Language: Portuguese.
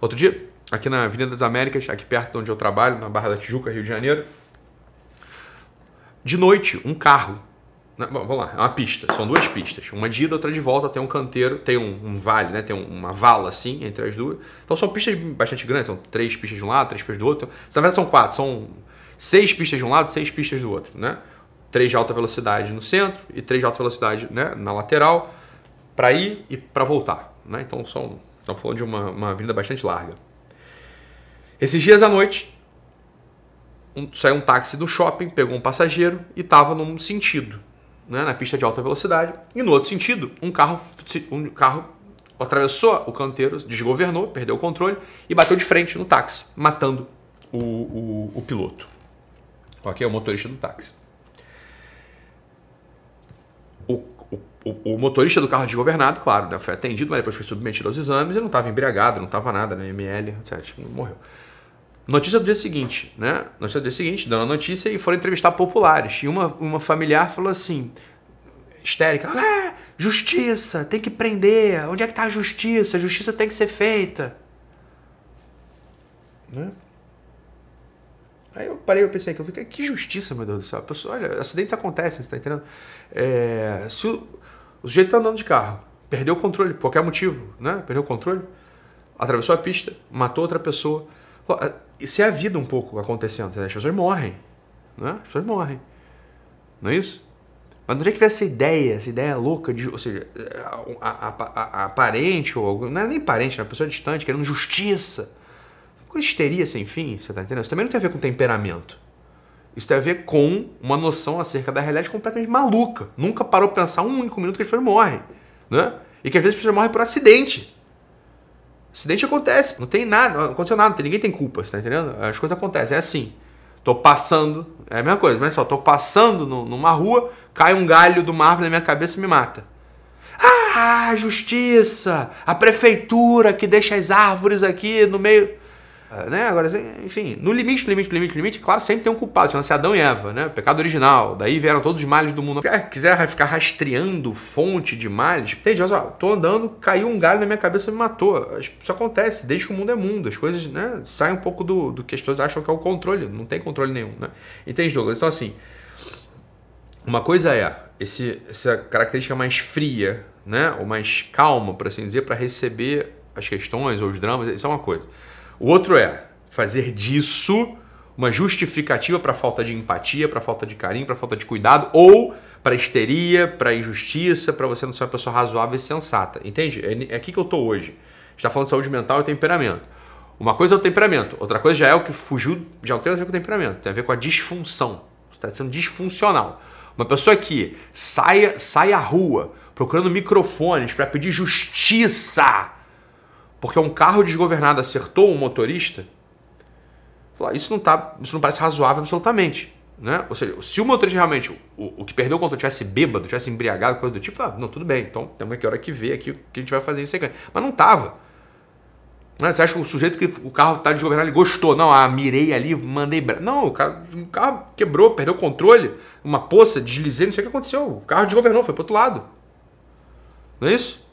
Outro dia, aqui na Avenida das Américas, aqui perto de onde eu trabalho, na Barra da Tijuca, Rio de Janeiro. De noite, um carro. Né, bom, vamos lá, é uma pista, são duas pistas. Uma de ida, outra de volta, tem um canteiro, tem um, um vale, né? Tem um, uma vala assim entre as duas. Então são pistas bastante grandes, são três pistas de um lado, três pistas do outro. Na verdade são quatro, são seis pistas de um lado, seis pistas do outro, né? Três de alta velocidade no centro e três de alta velocidade né, na lateral, para ir e para voltar. Né? Então são, estamos falando de uma, uma avenida bastante larga. Esses dias à noite, um, saiu um táxi do shopping, pegou um passageiro e estava num sentido, né? na pista de alta velocidade. E no outro sentido, um carro, um carro atravessou o canteiro, desgovernou, perdeu o controle e bateu de frente no táxi, matando o, o, o piloto. Ok? O motorista do táxi. o motorista do carro desgovernado, claro, né, foi atendido, mas depois foi submetido aos exames e não estava embriagado, não estava nada, né? ML, etc. Tipo, morreu. Notícia do dia seguinte, né? Notícia do dia seguinte, dando a notícia e foram entrevistar populares. E uma, uma familiar falou assim, histérica, ah, justiça, tem que prender, onde é que está a justiça? A justiça tem que ser feita. Né? Aí eu parei, eu pensei que eu fiquei que justiça, meu Deus do céu. A pessoa, olha, acidentes acontecem, você tá entendendo? É, se o sujeito tá andando de carro, perdeu o controle por qualquer motivo, né? Perdeu o controle, atravessou a pista, matou outra pessoa. Isso é a vida um pouco acontecendo, né? as pessoas morrem, né? As pessoas morrem, não é isso? Mas não tinha que tivesse essa ideia, essa ideia louca de, ou seja, a, a, a, a parente ou algo, não é nem parente, é né? uma pessoa distante, querendo justiça. Com histeria sem fim, você tá entendendo? Isso também não tem a ver com temperamento. Isso tem a ver com uma noção acerca da realidade completamente maluca. Nunca parou para pensar um único minuto que as pessoas morrem. Né? E que às vezes as pessoas morrem por acidente. Acidente acontece, não tem nada, não aconteceu nada, ninguém tem culpa, você tá entendendo? As coisas acontecem, é assim. Tô passando, é a mesma coisa, mas só, tô passando no, numa rua, cai um galho do uma na minha cabeça e me mata. Ah, justiça! A prefeitura que deixa as árvores aqui no meio. É, né? Agora, enfim, no limite, limite, limite, limite, claro, sempre tem um culpado, chama-se Adão e Eva, né? Pecado original. Daí vieram todos os males do mundo. Quer é, quiser ficar rastreando fonte de males, entende? Olha só, tô andando, caiu um galho na minha cabeça e me matou. Isso acontece, desde que o mundo é mundo. As coisas, né, saem um pouco do, do que as pessoas acham que é o controle. Não tem controle nenhum, né? Entende, Douglas? Então, assim, uma coisa é esse, essa característica mais fria, né? Ou mais calma, por assim dizer, para receber as questões ou os dramas, isso é uma coisa. O outro é fazer disso uma justificativa para falta de empatia, para falta de carinho, para falta de cuidado ou para histeria, para injustiça, para você não ser uma pessoa razoável e sensata. Entende? É, é aqui que eu estou hoje. Está falando de saúde mental e temperamento. Uma coisa é o temperamento, outra coisa já é o que fugiu, já não tem a ver com o temperamento, tem a ver com a disfunção. Você está sendo disfuncional. Uma pessoa que sai, sai à rua procurando microfones para pedir justiça porque um carro desgovernado acertou um motorista, isso não, tá, isso não parece razoável absolutamente. Né? Ou seja, se o motorista realmente, o, o que perdeu o controle, tivesse bêbado, tivesse embriagado, coisa do tipo, ah, não, tudo bem, então temos que hora que ver aqui o que a gente vai fazer em sequência. Mas não estava. Né? Você acha que o sujeito que o carro está desgovernado, ele gostou. Não, ah, mirei ali, mandei... Não, o carro, carro quebrou, perdeu o controle, uma poça, deslizei, não sei o que aconteceu. O carro desgovernou, foi para outro lado. Não é isso?